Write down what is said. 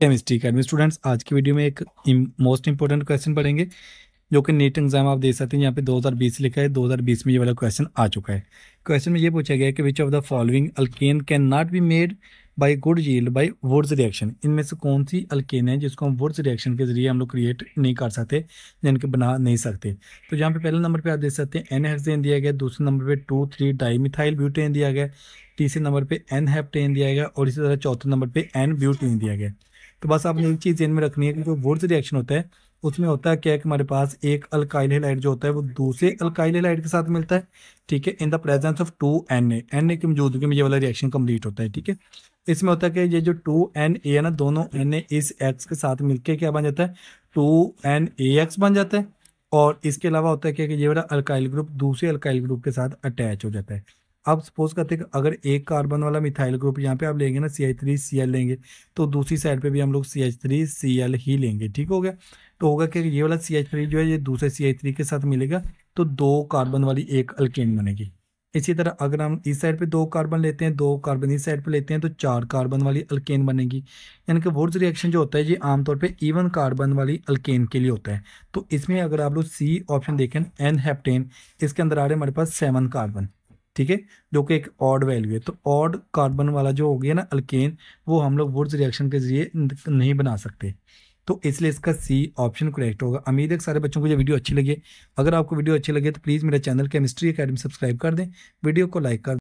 chemistry का students आज की वीडियो में एक मोस्ट इंपॉर्टेंट क्वेश्चन पढ़ेंगे जो कि नीट एग्जाम आप देख सकते हैं यहाँ पे 2020 लिखा है 2020 में ये वाला क्वेश्चन आ चुका है क्वेश्चन में ये पूछा गया है कि which of the following alkane can not be made by good yield by Wurtz reaction इनमें से कौन सी अल्केन है जिसको हम वुड्स रिएक्शन के जरिए हम लोग क्रिएट नहीं कर सकते जिनके बना नहीं सकते तो यहाँ पे पहले नंबर पे आप देख सकते हैं एन दिया गया दूसरे नंबर पे two three dimethyl butane दिया गया तीसरे नंबर पर एन दिया गया और इसी तरह चौथे नंबर पर एन ब्यूटेन दिया गया तो बस आपने एक चीज़ ध्यान में रखनी है कि जो वुड्स रिएक्शन होता है उसमें होता है क्या है कि हमारे पास एक अल्काइल हेलाइट जो होता है वो दूसरे अल्काइल हेलाइट के साथ मिलता है ठीक है in the presence of two N A N A की मौजूदगी में ये वाला रिएक्शन कम्प्लीट होता है ठीक है इसमें होता है कि ये जो टू एन ए है ना दोनों एन ए इस एक्स के साथ मिलकर क्या बन जाता है टू एन ए एक्स बन जाता है और इसके अलावा होता है क्या कि ये वाला अल्काइल ग्रुप दूसरे अल्काइल ग्रुप के साथ अटैच हो जाता है आप सपोज करते हैं अगर एक कार्बन वाला मिथाइल ग्रुप यहाँ पे आप लेंगे ना सी आई थ्री सी एल लेंगे तो दूसरी साइड पे भी हम लोग C H three C L ही लेंगे ठीक हो गया तो होगा कि ये वाला सी एच थ्री जो है ये दूसरे सी एच थ्री के साथ मिलेगा तो दो कार्बन वाली एक अल्केन बनेगी इसी तरह अगर हम इस साइड पे दो कार्बन लेते हैं दो कार्बन इस साइड पे लेते हैं तो चार कार्बन वाली अल्केन बनेगी यानी कि वुड्स रिएक्शन जो होता है ये आमतौर पे इवन कार्बन वाली अल्केन के लिए होता है तो इसमें अगर आप लोग सी ऑप्शन देखें एन हेप्टेन इसके अंदर आ रहे हैं हमारे पास सेवन कार्बन ठीक है जो कि एक ऑड वैल्यू है तो ऑड कार्बन वाला जो हो गया ना अल्केन वो हम लोग वुड्स रिएक्शन के जरिए नहीं बना सकते तो इसलिए इसका सी ऑप्शन करेक्ट होगा उम्मीद है सारे बच्चों को ये वीडियो अच्छी लगे अगर आपको वीडियो अच्छी लगे तो प्लीज़ मेरा चैनल केमिस्ट्री अकेडमी सब्सक्राइब कर दें वीडियो को लाइक कर दें